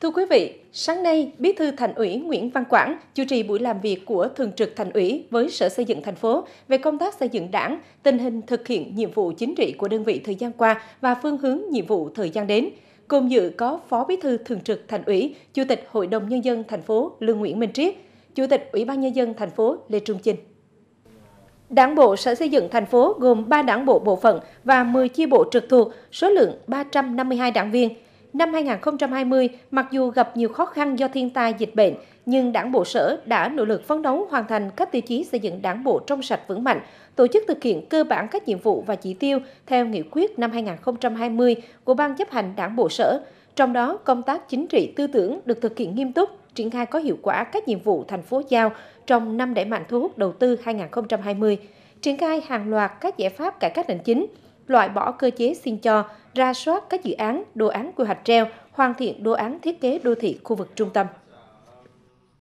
Thưa quý vị, sáng nay, Bí thư Thành ủy Nguyễn Văn Quảng chủ trì buổi làm việc của Thường trực Thành ủy với Sở Xây dựng thành phố về công tác xây dựng Đảng, tình hình thực hiện nhiệm vụ chính trị của đơn vị thời gian qua và phương hướng nhiệm vụ thời gian đến. Cùng dự có Phó Bí thư Thường trực Thành ủy, Chủ tịch Hội đồng nhân dân thành phố Lương Nguyễn Minh Triết, Chủ tịch Ủy ban nhân dân thành phố Lê Trung Chinh. Đảng bộ Sở Xây dựng thành phố gồm 3 đảng bộ bộ phận và 10 chi bộ trực thuộc, số lượng 352 đảng viên – Năm 2020, mặc dù gặp nhiều khó khăn do thiên tai dịch bệnh, nhưng Đảng bộ sở đã nỗ lực phấn đấu hoàn thành các tiêu chí xây dựng Đảng bộ trong sạch vững mạnh, tổ chức thực hiện cơ bản các nhiệm vụ và chỉ tiêu theo nghị quyết năm 2020 của Ban chấp hành Đảng bộ sở. Trong đó, công tác chính trị tư tưởng được thực hiện nghiêm túc, triển khai có hiệu quả các nhiệm vụ thành phố giao trong năm đẩy mạnh thu hút đầu tư 2020, triển khai hàng loạt các giải pháp cải cách hành chính, loại bỏ cơ chế xin cho, ra soát các dự án, đồ án quy hoạch treo, hoàn thiện đồ án thiết kế đô thị khu vực trung tâm.